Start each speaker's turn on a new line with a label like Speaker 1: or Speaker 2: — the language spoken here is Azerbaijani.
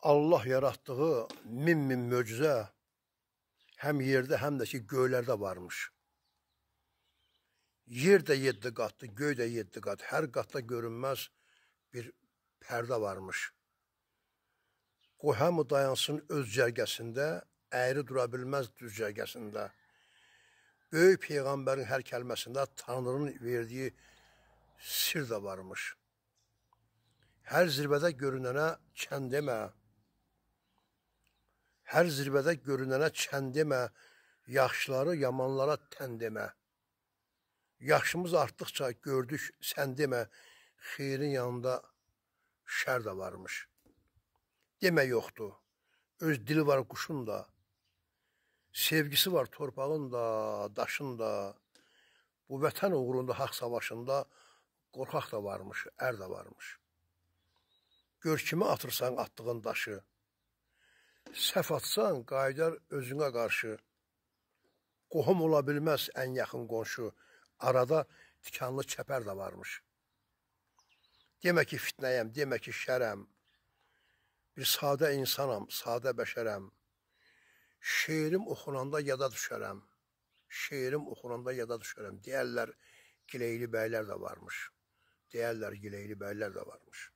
Speaker 1: Allah yarattığı min min möcüzə həm yerdə, həm də ki, göylərdə varmış. Yer də yeddi qatdı, göy də yeddi qat, hər qatda görünməz bir pərdə varmış. Qoy hamı dayansın öz cərgəsində, əyri dura bilməz düz cərgəsində. Böyük Peyğəmbərin hər kəlməsində Tanrının verdiyi sir də varmış. Hər zirvədə görünənə kən demə, Hər zirvədə görünənə çən demə, yaxşıları yamanlara tən demə. Yaxşımız artdıqca gördük sən demə, xeyrin yanında şər də varmış. Demə yoxdur, öz dili var quşun da, sevgisi var torpağın da, daşın da, bu vətən uğrunda haq savaşında qorxaq da varmış, ər də varmış. Gör kimi atırsan atdığın daşı, səhv atsan, qayıdar özünə qarşı. Qohum ola bilməz ən yaxın qonşu. Arada tikanlı kəpər də varmış. Demə ki, fitnəyəm, demə ki, şərəm. Bir sadə insanam, sadə bəşərəm. Şeirim oxunanda yada düşərəm. Şeirim oxunanda yada düşərəm. Deyərlər, Gileyli bəylər də varmış. Deyərlər, Gileyli bəylər də varmış.